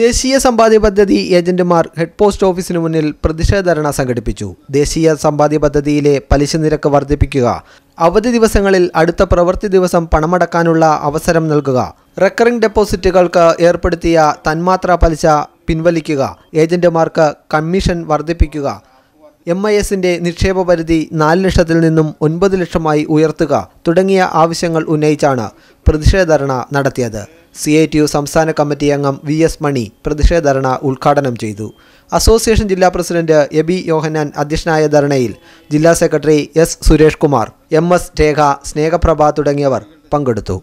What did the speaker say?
ദേശീയ സമ്പാദ്യ പദ്ധതി ഏജന്റുമാർ ഹെഡ് പോസ്റ്റ് ഓഫീസിന് മുന്നിൽ പ്രതിഷേധ ധരണ സംഘടിപ്പിച്ചു ദേശീയ സമ്പാദ്യ പദ്ധതിയിലെ പലിശ നിരക്ക് വർദ്ധിപ്പിക്കുക അവധി ദിവസങ്ങളിൽ അടുത്ത പ്രവൃത്തി ദിവസം പണമടക്കാനുള്ള അവസരം നൽകുക റെക്കറിംഗ് ഡെപ്പോസിറ്റുകൾക്ക് ഏർപ്പെടുത്തിയ തന്മാത്രാ പലിശ പിൻവലിക്കുക ഏജന്റുമാർക്ക് കമ്മീഷൻ വർദ്ധിപ്പിക്കുക എം ഐ എസിന്റെ നിക്ഷേപ പരിധി നാല് ലക്ഷത്തിൽ നിന്നും ഒൻപത് ലക്ഷമായി ഉയർത്തുക തുടങ്ങിയ ആവശ്യങ്ങൾ ഉന്നയിച്ചാണ് പ്രതിഷേധ ധരണ നടത്തിയത് സി ഐ ടി യു സംസ്ഥാന കമ്മിറ്റി അംഗം വി എസ് മണി പ്രതിഷേധ ധർണ ഉദ്ഘാടനം ചെയ്തു അസോസിയേഷൻ ജില്ലാ പ്രസിഡന്റ് എബി യോഹന്നാൻ അധ്യക്ഷനായ ധർണയിൽ ജില്ലാ secretary S Suresh Kumar M S Rekha Snehaprabha തുടങ്ങിയവർ പങ്കെടുത്തു